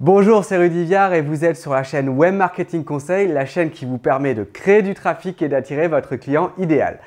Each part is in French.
Bonjour, c'est Rudy Viard et vous êtes sur la chaîne Web Marketing Conseil, la chaîne qui vous permet de créer du trafic et d'attirer votre client idéal.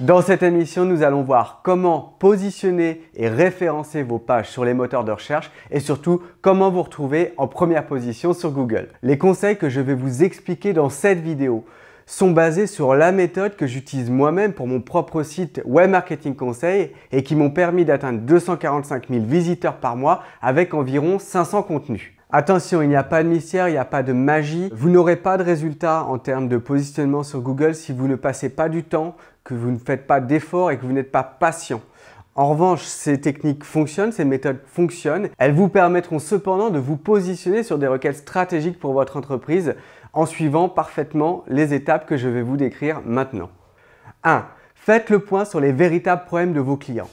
Dans cette émission, nous allons voir comment positionner et référencer vos pages sur les moteurs de recherche et surtout comment vous retrouver en première position sur Google. Les conseils que je vais vous expliquer dans cette vidéo sont basées sur la méthode que j'utilise moi-même pour mon propre site Web Marketing Conseil et qui m'ont permis d'atteindre 245 000 visiteurs par mois avec environ 500 contenus. Attention, il n'y a pas de mystère, il n'y a pas de magie. Vous n'aurez pas de résultat en termes de positionnement sur Google si vous ne passez pas du temps, que vous ne faites pas d'efforts et que vous n'êtes pas patient. En revanche, ces techniques fonctionnent, ces méthodes fonctionnent. Elles vous permettront cependant de vous positionner sur des requêtes stratégiques pour votre entreprise en suivant parfaitement les étapes que je vais vous décrire maintenant. 1. Faites le point sur les véritables problèmes de vos clients.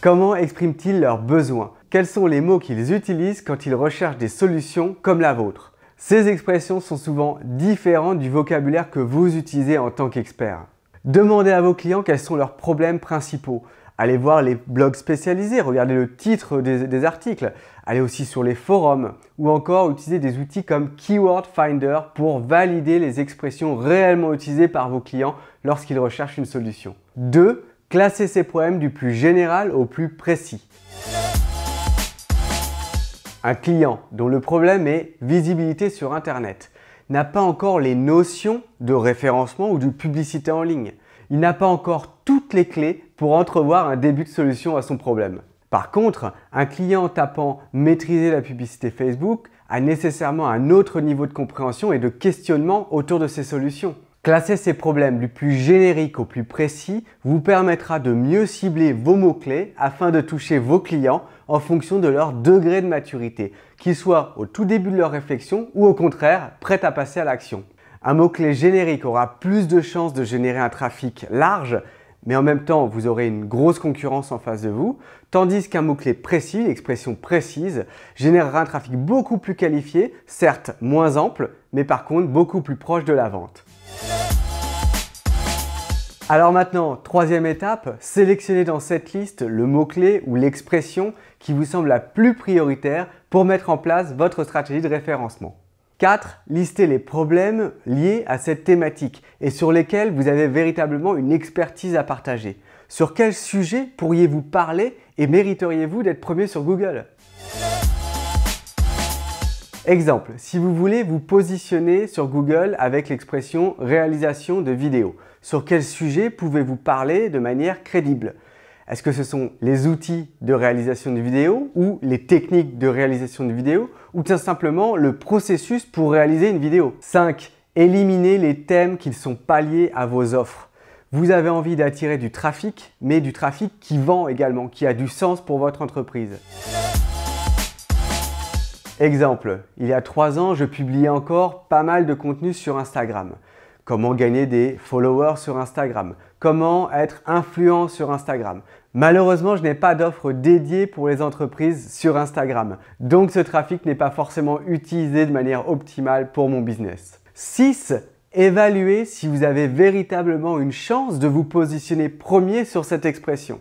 Comment expriment-ils leurs besoins Quels sont les mots qu'ils utilisent quand ils recherchent des solutions comme la vôtre Ces expressions sont souvent différentes du vocabulaire que vous utilisez en tant qu'expert. Demandez à vos clients quels sont leurs problèmes principaux allez voir les blogs spécialisés, regardez le titre des, articles, allez aussi sur les forums ou encore utiliser des outils comme Keyword Finder pour valider les expressions réellement utilisées par vos clients lorsqu'ils recherchent une solution. 2. classer ces problèmes du plus général au plus précis. Un client dont le problème est visibilité sur Internet n'a pas encore les notions de référencement ou de publicité en ligne. Il n'a pas encore toutes les clés pour entrevoir un début de solution à son problème. Par contre, un client tapant maîtriser la publicité Facebook a nécessairement un autre niveau de compréhension et de questionnement autour de ses solutions. Classer ses problèmes du plus générique au plus précis vous permettra de mieux cibler vos mots-clés afin de toucher vos clients en fonction de leur degré de maturité, qu'ils soient au tout début de leur réflexion ou au contraire prêts à passer à l'action. Un mot-clé générique aura plus de chances de générer un trafic large mais en même temps, vous aurez une grosse concurrence en face de vous, tandis qu'un mot-clé précis, une expression précise, générera un trafic beaucoup plus qualifié, certes moins ample, mais par contre beaucoup plus proche de la vente. Alors maintenant, troisième étape, sélectionnez dans cette liste le mot-clé ou l'expression qui vous semble la plus prioritaire pour mettre en place votre stratégie de référencement. 4. Listez les problèmes liés à cette thématique et sur lesquels vous avez véritablement une expertise à partager. Sur quel sujet pourriez-vous parler et mériteriez-vous d'être premier sur Google Exemple, si vous voulez vous positionner sur Google avec l'expression réalisation de vidéos, sur quel sujet pouvez-vous parler de manière crédible est-ce que ce sont les outils de réalisation de vidéos ou les techniques de réalisation de vidéos ou tout simplement le processus pour réaliser une vidéo 5. Éliminez les thèmes qui ne sont pas liés à vos offres. Vous avez envie d'attirer du trafic, mais du trafic qui vend également, qui a du sens pour votre entreprise. Exemple, il y a trois ans, je publiais encore pas mal de contenu sur Instagram comment gagner des followers sur Instagram, comment être influent sur Instagram. Malheureusement, je n'ai pas d'offre dédiée pour les entreprises sur Instagram, donc ce trafic n'est pas forcément utilisé de manière optimale pour mon business. 6. Évaluez si vous avez véritablement une chance de vous positionner premier sur cette expression.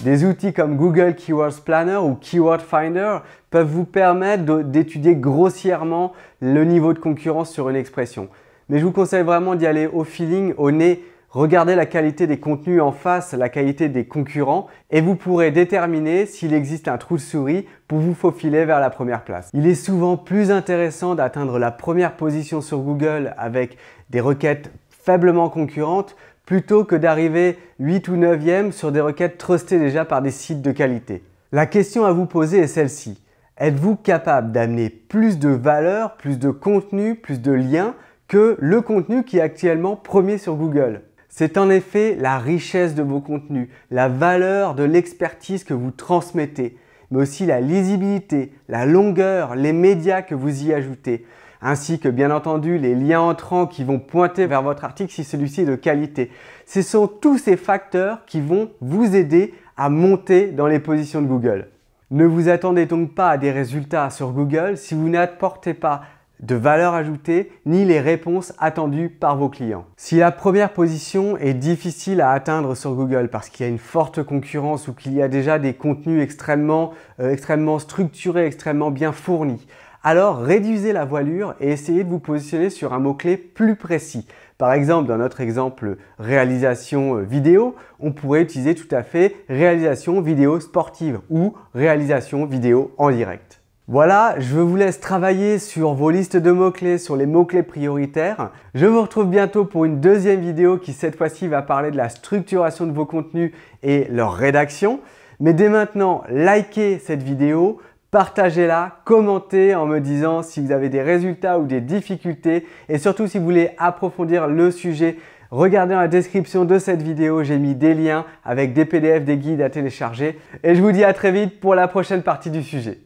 Des outils comme Google Keywords Planner ou Keyword Finder peuvent vous permettre d'étudier grossièrement le niveau de concurrence sur une expression. Mais je vous conseille vraiment d'y aller au feeling, au nez, regarder la qualité des contenus en face, la qualité des concurrents, et vous pourrez déterminer s'il existe un trou de souris pour vous faufiler vers la première place. Il est souvent plus intéressant d'atteindre la première position sur Google avec des requêtes faiblement concurrentes plutôt que d'arriver 8 ou 9e sur des requêtes trustées déjà par des sites de qualité. La question à vous poser est celle-ci. Êtes-vous capable d'amener plus de valeur, plus de contenu, plus de liens que le contenu qui est actuellement premier sur Google C'est en effet la richesse de vos contenus, la valeur de l'expertise que vous transmettez, mais aussi la lisibilité, la longueur, les médias que vous y ajoutez, ainsi que bien entendu les liens entrants qui vont pointer vers votre article si celui-ci est de qualité. Ce sont tous ces facteurs qui vont vous aider à monter dans les positions de Google. Ne vous attendez donc pas à des résultats sur Google si vous n'apportez pas de valeur ajoutée ni les réponses attendues par vos clients. Si la première position est difficile à atteindre sur Google parce qu'il y a une forte concurrence ou qu'il y a déjà des contenus extrêmement, euh, structurés, extrêmement bien fournis, alors réduisez la voilure et essayez de vous positionner sur un mot-clé plus précis. Par exemple, dans notre exemple réalisation euh, vidéo, on pourrait utiliser tout à fait réalisation vidéo sportive ou réalisation vidéo en direct. Voilà, je vous laisse travailler sur vos listes de mots-clés, sur les mots-clés prioritaires. Je vous retrouve bientôt pour une deuxième vidéo qui cette fois-ci va parler de la structuration de vos contenus et leur rédaction. Mais dès maintenant, likez cette vidéo, partagez-la, commentez en me disant si vous avez des résultats ou des difficultés et surtout si vous voulez approfondir le sujet. Regardez dans la description de cette vidéo, j'ai mis des liens avec des PDF, des guides à télécharger et je vous dis à très vite pour la prochaine partie du sujet.